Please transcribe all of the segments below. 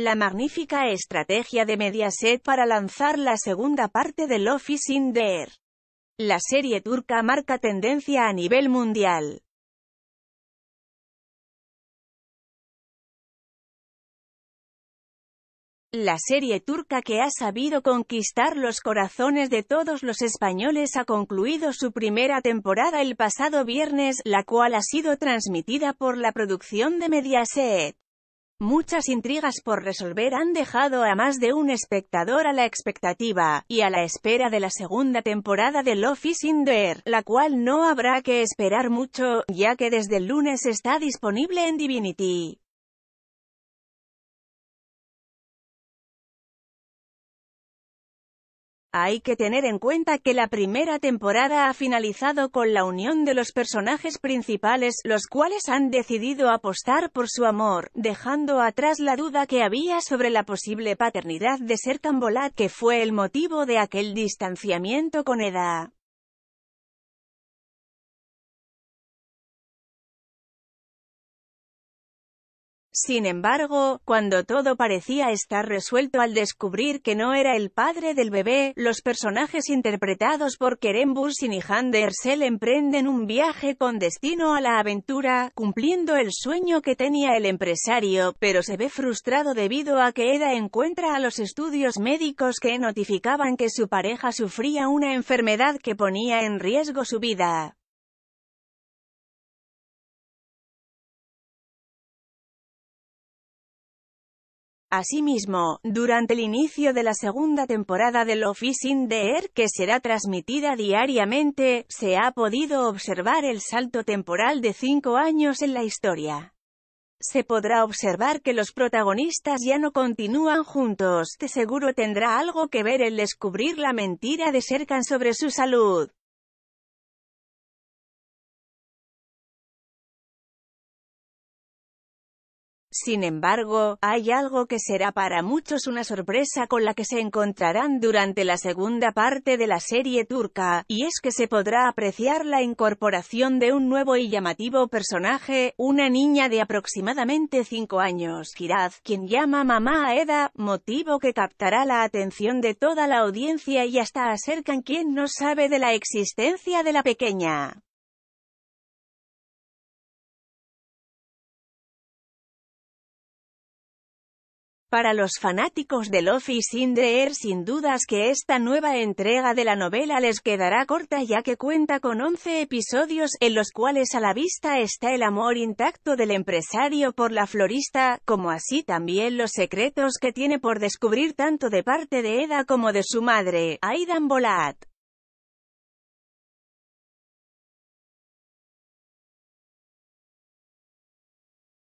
La magnífica estrategia de Mediaset para lanzar la segunda parte de Office in the Air. La serie turca marca tendencia a nivel mundial. La serie turca que ha sabido conquistar los corazones de todos los españoles ha concluido su primera temporada el pasado viernes, la cual ha sido transmitida por la producción de Mediaset. Muchas intrigas por resolver han dejado a más de un espectador a la expectativa, y a la espera de la segunda temporada de Love is in the Air, la cual no habrá que esperar mucho, ya que desde el lunes está disponible en Divinity. Hay que tener en cuenta que la primera temporada ha finalizado con la unión de los personajes principales, los cuales han decidido apostar por su amor, dejando atrás la duda que había sobre la posible paternidad de Serkan Bolat, que fue el motivo de aquel distanciamiento con Eda. Sin embargo, cuando todo parecía estar resuelto al descubrir que no era el padre del bebé, los personajes interpretados por Kerem Bursin y Handersel emprenden un viaje con destino a la aventura, cumpliendo el sueño que tenía el empresario, pero se ve frustrado debido a que Eda encuentra a los estudios médicos que notificaban que su pareja sufría una enfermedad que ponía en riesgo su vida. Asimismo, durante el inicio de la segunda temporada de Love is in the Air, que será transmitida diariamente, se ha podido observar el salto temporal de cinco años en la historia. Se podrá observar que los protagonistas ya no continúan juntos, de seguro tendrá algo que ver el descubrir la mentira de Serkan sobre su salud. Sin embargo, hay algo que será para muchos una sorpresa con la que se encontrarán durante la segunda parte de la serie turca, y es que se podrá apreciar la incorporación de un nuevo y llamativo personaje, una niña de aproximadamente 5 años, Kiraz, quien llama mamá a Eda, motivo que captará la atención de toda la audiencia y hasta acercan quien no sabe de la existencia de la pequeña. Para los fanáticos del Office in the sin dudas que esta nueva entrega de la novela les quedará corta ya que cuenta con 11 episodios, en los cuales a la vista está el amor intacto del empresario por la florista, como así también los secretos que tiene por descubrir tanto de parte de Eda como de su madre, Aidan Bolat.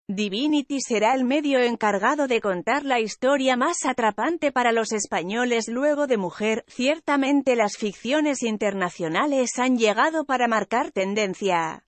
Divinity será el medio encargado de contar la historia más atrapante para los españoles luego de Mujer. Ciertamente las ficciones internacionales han llegado para marcar tendencia.